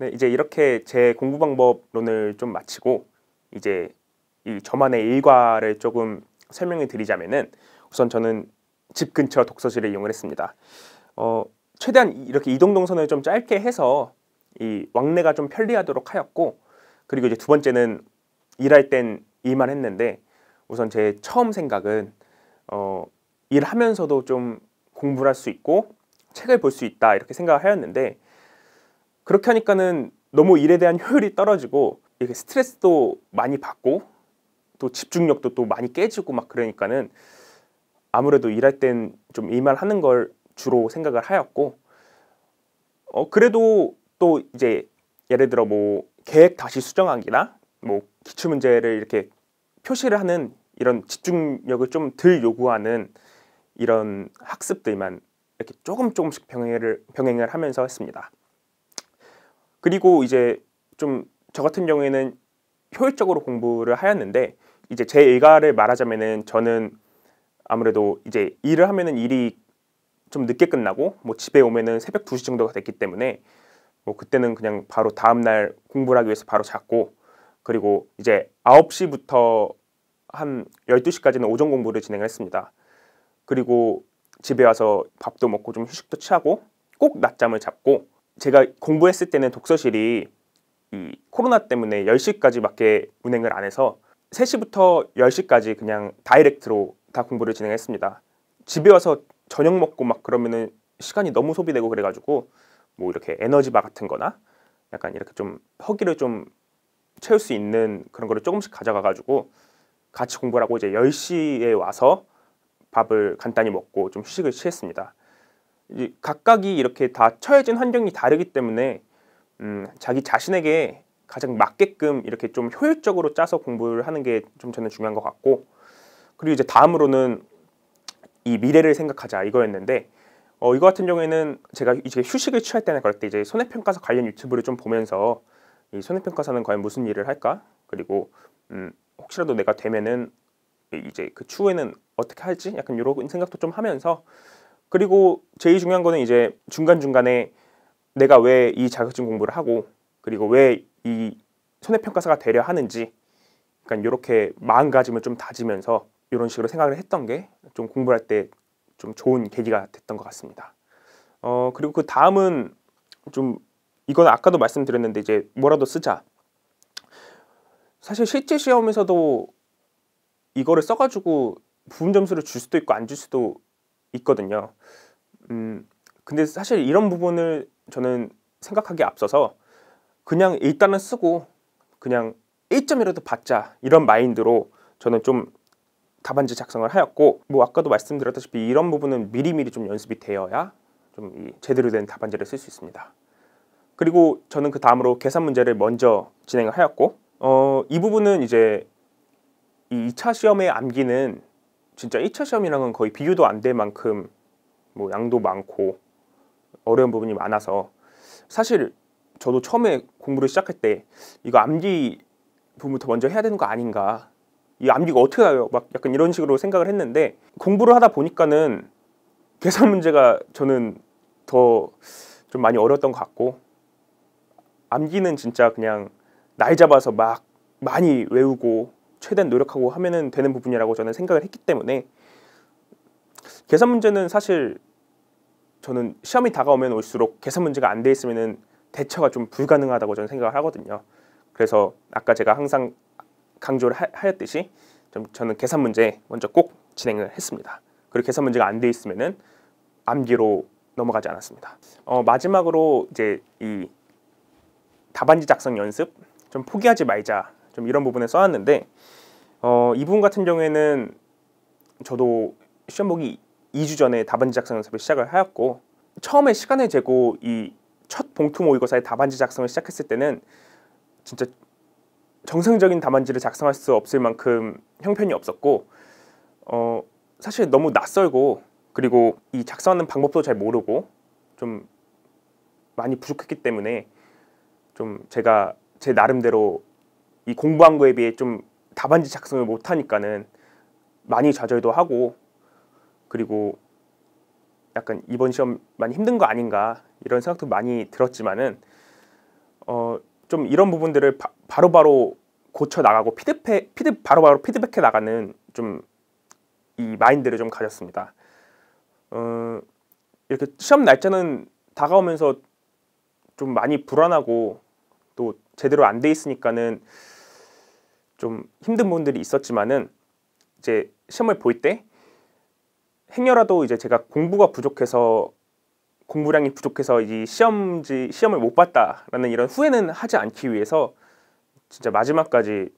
네, 이제 이렇게 제 공부 방법론을 좀 마치고 이제 이 저만의 일과를 조금 설명해 드리자면은 우선 저는 집 근처 독서실을 이용을 했습니다. 어, 최대한 이렇게 이동 동선을 좀 짧게 해서 이 왕래가 좀 편리하도록 하였고 그리고 이제 두 번째는 일할 땐 일만 했는데 우선 제 처음 생각은 어, 일하면서도 좀 공부를 할 수 있고 책을 볼 수 있다 이렇게 생각을 하였는데 그렇게 하니까는 너무 일에 대한 효율이 떨어지고 이렇게 스트레스도 많이 받고 또 집중력도 또 많이 깨지고 막 그러니까는 아무래도 일할 땐 좀이말 하는 걸 주로 생각을 하였고 어 그래도 또 이제 예를 들어 뭐 계획 다시 수정하기나 뭐 기출 문제를 이렇게 표시를 하는 이런 집중력을 좀 덜 요구하는 이런 학습들만 이렇게 조금 조금씩 병행을 병행을 하면서 했습니다. 그리고 이제 좀 저 같은 경우에는 효율적으로 공부를 하였는데 이제 제 일과를 말하자면은 저는 아무래도 이제 일을 하면은 일이 좀 늦게 끝나고 뭐 집에 오면은 새벽 2시 정도가 됐기 때문에 뭐 그때는 그냥 바로 다음 날 공부를 하기 위해서 바로 잤고 그리고 이제 9시부터 한 12시까지는 오전 공부를 진행을 했습니다. 그리고 집에 와서 밥도 먹고 좀 휴식도 취하고 꼭 낮잠을 잡고 제가 공부했을 때는 독서실이 이 코로나 때문에 10시까지밖에 운행을 안 해서 3시부터 10시까지 그냥 다이렉트로 다 공부를 진행했습니다. 집에 와서 저녁 먹고 막 그러면은 시간이 너무 소비되고 그래가지고 뭐 이렇게 에너지바 같은 거나 약간 이렇게 좀 허기를 좀 채울 수 있는 그런 거를 조금씩 가져가가지고 같이 공부를 하고 이제 10시에 와서 밥을 간단히 먹고 좀 휴식을 취했습니다. 이제 각각이 이렇게 다 처해진 환경이 다르기 때문에 음, 자기 자신에게 가장 맞게끔 이렇게 좀 효율적으로 짜서 공부를 하는 게 좀 저는 중요한 것 같고 그리고 이제 다음으로는 이 미래를 생각하자 이거였는데 어, 이거 같은 경우에는 제가 이제 휴식을 취할 때나 그럴 때 이제 손해평가서 관련 유튜브를 좀 보면서 이 손해평가사는 과연 무슨 일을 할까 그리고 음, 혹시라도 내가 되면은 이제 그 추후에는 어떻게 할지 약간 이런 생각도 좀 하면서 그리고 제일 중요한 거는 이제 중간중간에 내가 왜 이 자격증 공부를 하고 그리고 왜 이 손해평가사가 되려 하는지 그러니까 이렇게 마음가짐을 좀 다지면서 이런 식으로 생각을 했던 게 좀 공부할 때 좀 좋은 계기가 됐던 것 같습니다. 어 그리고 그 다음은 좀 이건 아까도 말씀드렸는데 이제 뭐라도 쓰자. 사실 실제 시험에서도 이거를 써가지고 부분 점수를 줄 수도 있고 안 줄 수도 있거든요. 음, 근데 사실 이런 부분을 저는 생각하기에 앞서서 그냥 일단은 쓰고 그냥 1점이라도 받자 이런 마인드로 저는 좀 답안지 작성을 하였고 뭐 아까도 말씀드렸다시피 이런 부분은 미리미리 좀 연습이 되어야 좀 제대로 된 답안지를 쓸 수 있습니다. 그리고 저는 그 다음으로 계산 문제를 먼저 진행을 하였고 어, 이 부분은 이제 이 2차 시험에 암기는 진짜 1차 시험이랑은 거의 비교도 안 될 만큼 뭐 양도 많고 어려운 부분이 많아서 사실 저도 처음에 공부를 시작할 때 이거 암기 부분부터 먼저 해야 되는 거 아닌가 이 암기가 어떻게 나요? 막 약간 이런 식으로 생각을 했는데 공부를 하다 보니까는 계산 문제가 저는 더 좀 많이 어려웠던 것 같고 암기는 진짜 그냥 날 잡아서 막 많이 외우고 최대한 노력하고 하면 되는 부분이라고 저는 생각을 했기 때문에 계산 문제는 사실 저는 시험이 다가오면 올수록 계산 문제가 안 돼있으면 대처가 좀 불가능하다고 저는 생각을 하거든요. 그래서 아까 제가 항상 강조를 하, 였듯이 저는 계산 문제 먼저 꼭 진행을 했습니다. 그리고 계산 문제가 안 돼있으면 암기로 넘어가지 않았습니다. 어, 마지막으로 이제 이 답안지 작성 연습 좀 포기하지 말자 좀 이런 부분에 써왔는데 어, 이 부분 같은 경우에는 저도 시험 보기 2주 전에 답안지 작성 연습을 시작을 하였고 처음에 시간을 재고 이 첫 봉투 모의고사의 답안지 작성을 시작했을 때는 진짜 정상적인 답안지를 작성할 수 없을 만큼 형편이 없었고 어, 사실 너무 낯설고 그리고 이 작성하는 방법도 잘 모르고 좀 많이 부족했기 때문에 좀 제가 제 나름대로 이 공부한 거에 비해 좀 답안지 작성을 못 하니까는 많이 좌절도 하고 그리고 약간 이번 시험 많이 힘든 거 아닌가 이런 생각도 많이 들었지만은 어좀 이런 부분들을 바, 로바로 바로 고쳐 나가고 피드백 피드 바로바로 피드백해 나가는 좀 이 마인드를 좀 가졌습니다. 어 이렇게 시험 날짜는 다가오면서 좀 많이 불안하고 또 제대로 안 돼 있으니까는 좀 힘든 부분들이 있었지만은 이제 시험을 볼 때 행여라도 이제 제가 공부가 부족해서 공부량이 부족해서 이 시험지 시험을 못 봤다라는 이런 후회는 하지 않기 위해서 진짜 마지막까지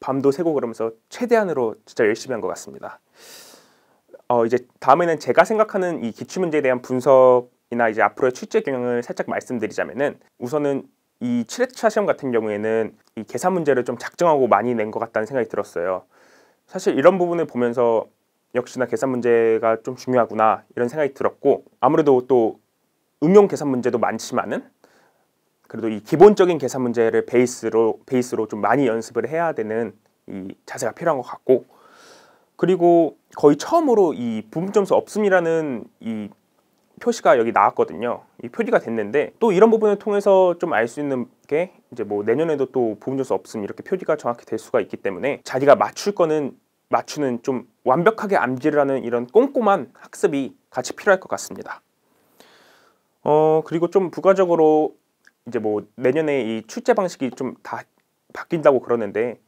밤도 새고 그러면서 최대한으로 진짜 열심히 한 것 같습니다. 어 이제 다음에는 제가 생각하는 이 기출 문제에 대한 분석이나 이제 앞으로의 출제 경향을 살짝 말씀드리자면은 우선은 이 7회차 시험 같은 경우에는 이 계산 문제를 좀 작정하고 많이 낸 것 같다는 생각이 들었어요. 사실 이런 부분을 보면서 역시나 계산 문제가 좀 중요하구나 이런 생각이 들었고 아무래도 또 응용 계산 문제도 많지만은 그래도 이 기본적인 계산 문제를 베이스로 베이스로 좀 많이 연습을 해야 되는 이 자세가 필요한 것 같고 그리고 거의 처음으로 이 부분점수 없음이라는 이 표시가 여기 나왔거든요. 이 표기가 됐는데 또 이런 부분을 통해서 좀 알 수 있는 게 이제 뭐 내년에도 또 보험료수 없음 이렇게 표기가 정확히 될 수가 있기 때문에 자기가 맞출 거는 맞추는 좀 완벽하게 암기를 하는 이런 꼼꼼한 학습이 같이 필요할 것 같습니다. 어 그리고 좀 부가적으로 이제 뭐 내년에 이 출제 방식이 좀 다 바뀐다고 그러는데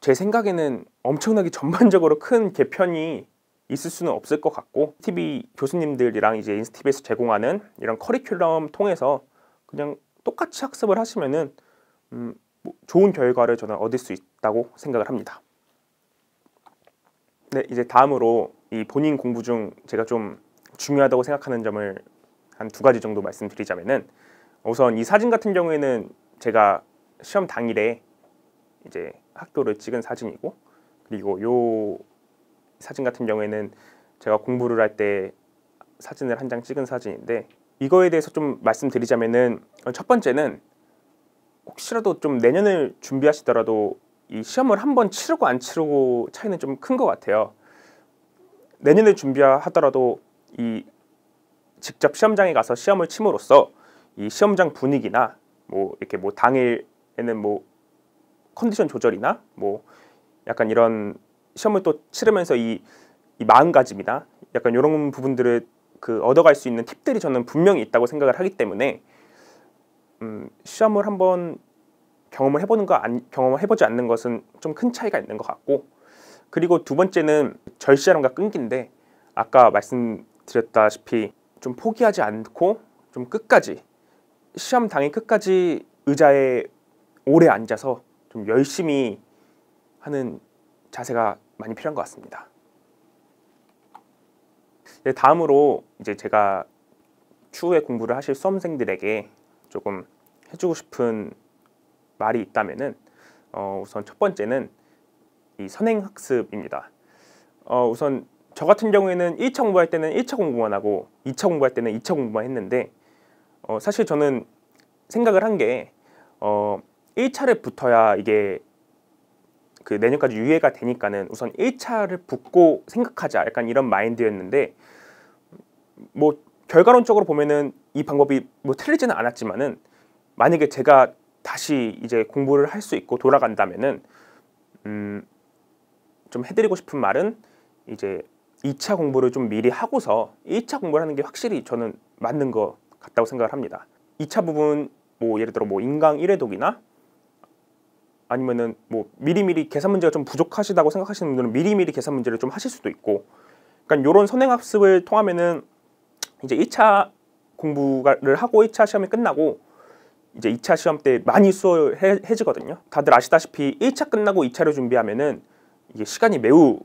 제 생각에는 엄청나게 전반적으로 큰 개편이 있을 수는 없을 것 같고 TV 교수님들이랑 이제 인스티비에서 제공하는 이런 커리큘럼 통해서 그냥 똑같이 학습을 하시면은 음, 뭐 좋은 결과를 저는 얻을 수 있다고 생각을 합니다. 네, 이제 다음으로 이 본인 공부 중 제가 좀 중요하다고 생각하는 점을 한 두 가지 정도 말씀드리자면은 우선 이 사진 같은 경우에는 제가 시험 당일에 이제 학교를 찍은 사진이고 그리고 요 사진 같은 경우에는 제가 공부를 할 때 사진을 한 장 찍은 사진인데 이거에 대해서 좀 말씀드리자면은 첫 번째는 혹시라도 좀 내년을 준비하시더라도 이 시험을 한 번 치르고 안 치르고 차이는 좀 큰 것 같아요. 내년에 준비하더라도 이 직접 시험장에 가서 시험을 침으로써 이 시험장 분위기나 뭐 이렇게 뭐 당일에는 뭐 컨디션 조절이나 뭐 약간 이런 시험을 또 치르면서 이, 이 마음가짐이나 약간 이런 부분들을 그 얻어갈 수 있는 팁들이 저는 분명히 있다고 생각을 하기 때문에 음, 시험을 한번 경험을 해보는 거 경험을 해보지 않는 것은 좀 큰 차이가 있는 것 같고 그리고 두 번째는 절실함과 끈기인데 아까 말씀드렸다시피 좀 포기하지 않고 좀 끝까지 시험 당일 끝까지 의자에 오래 앉아서 좀 열심히 하는 자세가 많이 필요한 것 같습니다. 네, 다음으로 이제 제가 추후에 공부를 하실 수험생들에게 조금 해주고 싶은 말이 있다면은 어, 우선 첫 번째는 이 선행 학습입니다. 어, 우선 저 같은 경우에는 1차 공부할 때는 1차 공부만 하고 2차 공부할 때는 2차 공부만 했는데 어, 사실 저는 생각을 한게 어, 1차를 붙어야 이게 그 내년까지 유예가 되니까는 우선 1차를 붙고 생각하자 약간 이런 마인드였는데 뭐 결과론적으로 보면은 이 방법이 뭐 틀리지는 않았지만은 만약에 제가 다시 이제 공부를 할 수 있고 돌아간다면은 음 좀 해드리고 싶은 말은 이제 2차 공부를 좀 미리 하고서 1차 공부를 하는 게 확실히 저는 맞는 것 같다고 생각을 합니다. 2차 부분 뭐 예를 들어 뭐 인강 1회독이나 아니면은 뭐 미리미리 계산 문제가 좀 부족하시다고 생각하시는 분들은 미리미리 계산 문제를 좀 하실 수도 있고 그러니까 요런 선행학습을 통하면은 이제 1차 공부를 하고 1차 시험이 끝나고 이제 2차 시험 때 많이 수월해지거든요 다들 아시다시피 1차 끝나고 2차를 준비하면은 이게 시간이 매우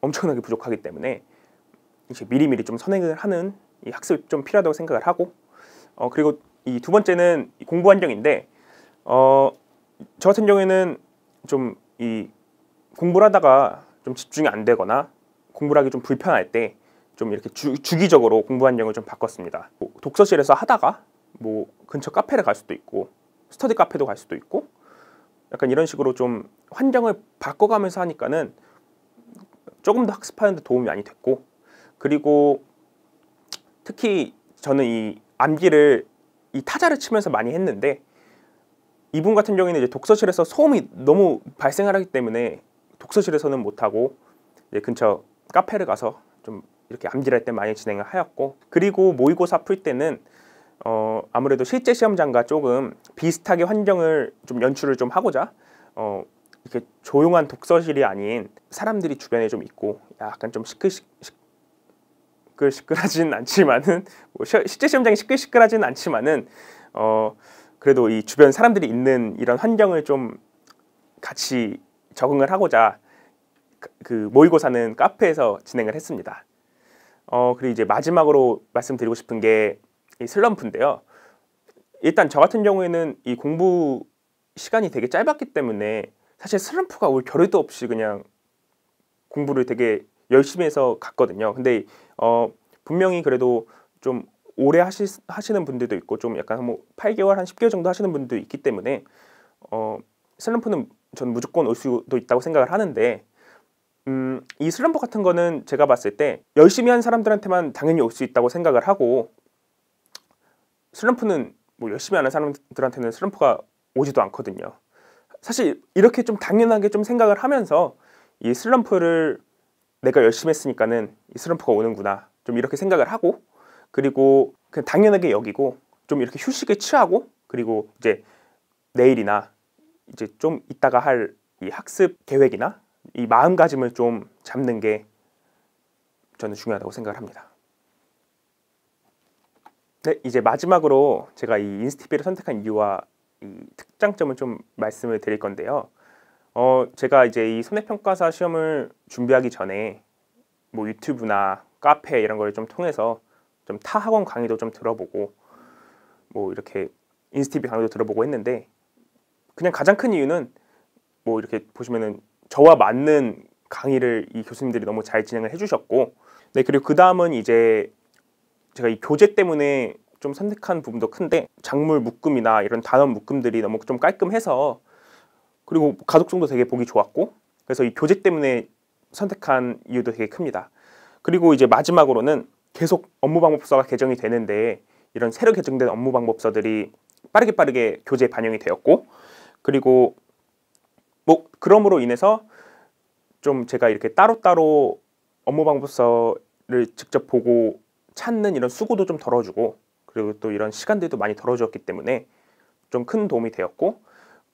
엄청나게 부족하기 때문에 이제 미리미리 좀 선행을 하는 이 학습이 좀 필요하다고 생각을 하고 어 그리고 이 두 번째는 공부 환경인데 어저 같은 경우에는 좀 이 공부를 하다가 좀 집중이 안 되거나 공부를 하기 좀 불편할 때 좀 이렇게 주, 기적으로 공부 환경을 좀 바꿨습니다. 뭐 독서실에서 하다가 뭐 근처 카페를 갈 수도 있고 스터디 카페도 갈 수도 있고 약간 이런 식으로 좀 환경을 바꿔가면서 하니까는 조금 더 학습하는 데 도움이 많이 됐고 그리고 특히 저는 이 암기를 이 타자를 치면서 많이 했는데 이분 같은 경우에는 이제 독서실에서 소음이 너무 발생을 하기 때문에 독서실에서는 못하고 이제 근처 카페를 가서 좀 이렇게 암기할 때 많이 진행을 하였고 그리고 모의고사 풀 때는 어 아무래도 실제 시험장과 조금 비슷하게 환경을 좀 연출을 좀 하고자 어 이렇게 조용한 독서실이 아닌 사람들이 주변에 좀 있고 약간 좀 시끌시끌 시끌하진 않지만은 뭐 실제 시험장이 시끌시끌하진 않지만은 어 그래도 이 주변 사람들이 있는 이런 환경을 좀 같이 적응을 하고자 그, 그 모의고사는 카페에서 진행을 했습니다. 어, 그리고 이제 마지막으로 말씀드리고 싶은 게 이 슬럼프인데요. 일단 저 같은 경우에는 이 공부 시간이 되게 짧았기 때문에 사실 슬럼프가 올 겨를도 없이 그냥 공부를 되게 열심히 해서 갔거든요. 근데 어, 분명히 그래도 좀 오래 하시, 하시는 분들도 있고 좀 약간 뭐 8개월 한 10개월 정도 하시는 분들도 있기 때문에 어, 슬럼프는 전 무조건 올 수도 있다고 생각을 하는데 음, 이 슬럼프 같은 거는 제가 봤을 때 열심히 한 사람들한테만 당연히 올 수 있다고 생각을 하고 슬럼프는 뭐 열심히 하는 사람들한테는 슬럼프가 오지도 않거든요. 사실 이렇게 좀 당연하게 좀 생각을 하면서 이 슬럼프를 내가 열심히 했으니까는 이 슬럼프가 오는구나 좀 이렇게 생각을 하고 그리고 그냥 당연하게 여기고 좀 이렇게 휴식을 취하고 그리고 이제 내일이나 이제 좀 이따가 할 이 학습 계획이나 이 마음가짐을 좀 잡는 게 저는 중요하다고 생각을 합니다. 네, 이제 마지막으로 제가 이 인스티비를 선택한 이유와 이 특장점을 좀 말씀을 드릴 건데요. 어, 제가 이제 이 손해평가사 시험을 준비하기 전에 뭐 유튜브나 카페 이런 걸 좀 통해서 좀타 학원 강의도 좀 들어보고 뭐 이렇게 인스티비 강의도 들어보고 했는데 그냥 가장 큰 이유는 뭐 이렇게 보시면은 저와 맞는 강의를 이 교수님들이 너무 잘 진행을 해주셨고 네 그리고 그 다음은 이제 제가 이 교재 때문에 좀 선택한 부분도 큰데 작물 묶음이나 이런 단원 묶음들이 너무 좀 깔끔해서 그리고 가독성도 되게 보기 좋았고 그래서 이 교재 때문에 선택한 이유도 되게 큽니다. 그리고 이제 마지막으로는 계속 업무방법서가 개정이 되는데 이런 새로 개정된 업무방법서들이 빠르게 빠르게 교재에 반영이 되었고 그리고 뭐 그럼으로 인해서 좀 제가 이렇게 따로따로 업무방법서를 직접 보고 찾는 이런 수고도 좀 덜어주고 그리고 또 이런 시간들도 많이 덜어주었기 때문에 좀 큰 도움이 되었고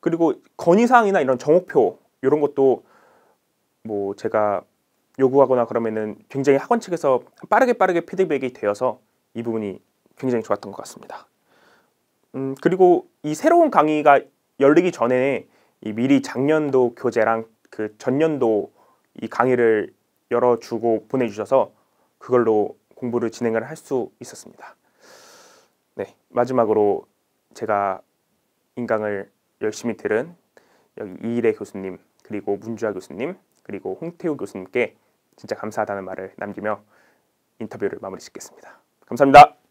그리고 건의사항이나 이런 정목표 이런 것도 뭐 제가 요구하거나 그러면은 굉장히 학원 측에서 빠르게 빠르게 피드백이 되어서 이 부분이 굉장히 좋았던 것 같습니다. 음, 그리고 이 새로운 강의가 열리기 전에 미리 작년도 교재랑 그 전년도 이 강의를 열어주고 보내주셔서 그걸로 공부를 진행을 할 수 있었습니다. 네, 마지막으로 제가 인강을 열심히 들은 여기 이일혜 교수님 그리고 문주아 교수님 그리고 홍태우 교수님께 진짜 감사하다는 말을 남기며 인터뷰를 마무리 짓겠습니다. 감사합니다.